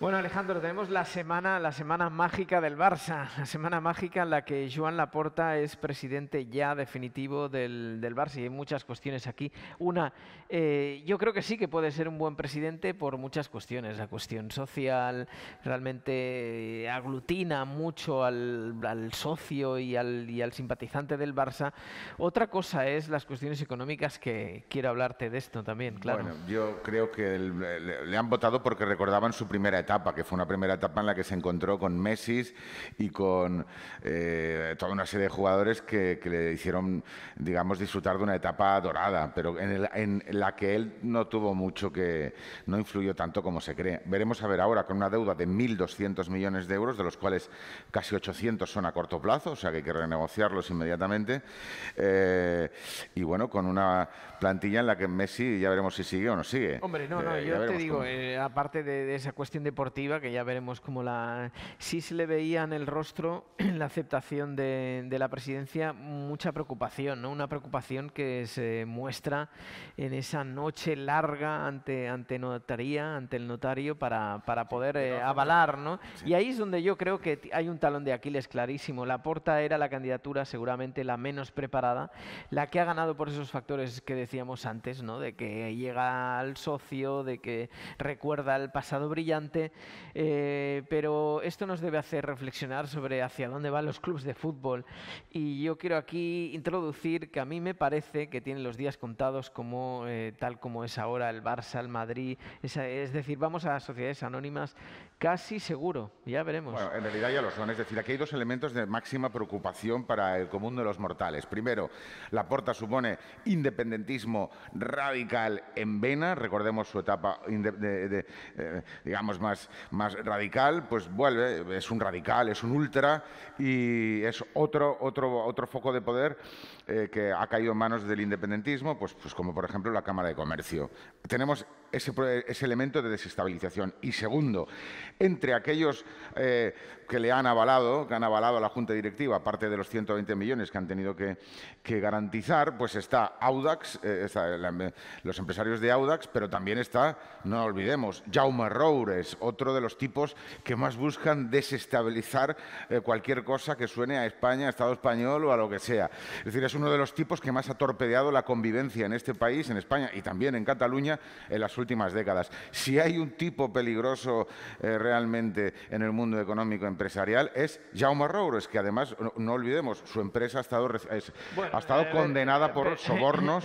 Bueno, Alejandro, tenemos la semana, la semana mágica del Barça, la semana mágica en la que Joan Laporta es presidente ya definitivo del, del Barça y hay muchas cuestiones aquí. Una, eh, yo creo que sí que puede ser un buen presidente por muchas cuestiones. La cuestión social realmente eh, aglutina mucho al, socio y al, y al simpatizante del Barça. Otra cosa es las cuestiones económicas que quiero hablarte de esto también, claro. Bueno, yo creo que le han votado porque recordaban su primera etapa que fue una primera etapa en la que se encontró con Messi y con eh, toda una serie de jugadores que, le hicieron, digamos, disfrutar de una etapa dorada, pero en, la que él no tuvo mucho que, no influyó tanto como se cree. Veremos a ver ahora con una deuda de 1.200 millones de euros, de los cuales casi 800 son a corto plazo, o sea que hay que renegociarlos inmediatamente, eh, y bueno, con una plantilla en la que Messi ya veremos si sigue o no sigue. Hombre, no, eh, no, yo te digo, aparte de, de esa cuestión de que ya veremos cómo la... Sí se le veía en el rostro, en la aceptación de, la presidencia, mucha preocupación, ¿no? Una preocupación que se muestra en esa noche larga ante, ante notaría, ante el notario, para, para poder eh, avalar, ¿no? Y ahí es donde yo creo que hay un talón de Aquiles clarísimo. La Porta era la candidatura seguramente la menos preparada, la que ha ganado por esos factores que decíamos antes, ¿no? De que llega al socio, de que recuerda el pasado brillante, eh, pero esto nos debe hacer reflexionar sobre hacia dónde van los clubes de fútbol. Y yo quiero aquí introducir que a mí me parece que tienen los días contados como eh, tal como es ahora el Barça, el Madrid. Es, decir, vamos a sociedades anónimas casi seguro, ya veremos. en realidad ya lo son. Es decir, aquí hay dos elementos de máxima preocupación para el común de los mortales. Primero, la porta supone independentismo radical en vena. Recordemos su etapa, de, eh, digamos, más más, radical, pues vuelve, es un radical, es un ultra y es otro, otro, otro foco de poder eh, que ha caído en manos del independentismo, pues, pues como por ejemplo la Cámara de Comercio. Tenemos ese, elemento de desestabilización. Y segundo, entre aquellos eh, que le han avalado, que han avalado a la Junta Directiva, aparte de los 120 millones que han tenido que, garantizar, pues está Audax, eh, los empresarios de Audax, pero también está, no olvidemos, Jaume Roures, otro de los tipos que más buscan desestabilizar eh, cualquier cosa que suene a España, Estado español o a lo que sea. Es decir, es uno de los tipos que más ha torpedeado la convivencia en este país, en España y también en Cataluña en las últimas décadas. Si hay un tipo peligroso eh, realmente en el mundo económico empresarial es Jaume Es que además, no, olvidemos, su empresa ha estado, ha estado eh, condenada por sobornos,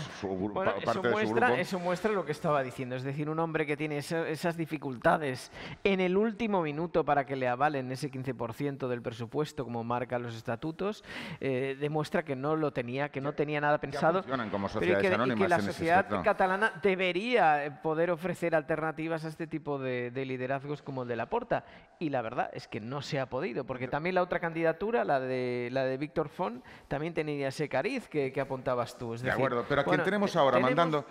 parte de su grupo. Eso muestra lo que estaba diciendo, es decir, un hombre que tiene esas dificultades en el último minuto para que le avalen ese 15% del presupuesto como marca los estatutos, eh, demuestra que no lo tenía, que no tenía nada pensado. que, que, la sociedad catalana debería eh, poder ofrecer alternativas a este tipo de, liderazgos como el de Laporta. Y la verdad es que no se ha podido, porque también la otra candidatura, la de, la de Víctor Font, también tenía ese cariz que, apuntabas tú. de acuerdo, pero a quien tenemos ahora mandando.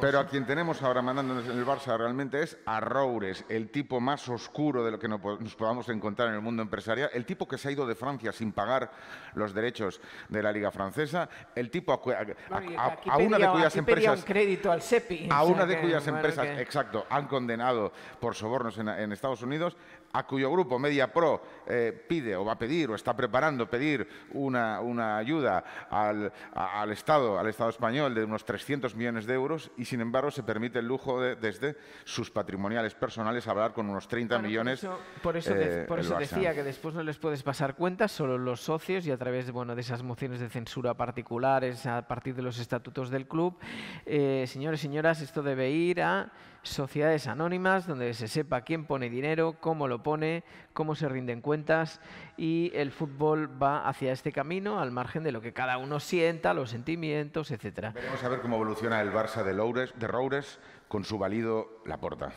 Pero a quien tenemos ahora mandando en el Barça realmente es a Roures, el tipo más oscuro de lo que nos podamos encontrar en el mundo empresarial, el tipo que se ha ido de Francia sin pagar los derechos de la Liga Francesa, el tipo a, una de cuyas empresas... crédito al A una de cuyas empresas, exacto, han condenado por sobornos en Estados Unidos, a cuyo grupo Media Pro eh, pide o va a pedir o está preparando pedir una, ayuda al, Estado, al Estado español de unos 300 millones de euros y sin embargo se permite el lujo de, desde sus patrimoniales personales hablar con unos 30 millones. Por eso, por eso, eh, decía que después no les puedes pasar cuentas, solo los socios y a través bueno, de esas mociones de censura particulares, a partir de los estatutos del club. Eh, señores, señoras, esto debe ir a sociedades anónimas donde se sepa quién pone dinero, cómo lo pone, cómo se rinden cuentas y el fútbol va hacia este camino al margen de lo que cada uno sienta, los sentimientos, etc. Vamos a ver cómo evoluciona el Barça de, Loures, Roures con su valido Laporta.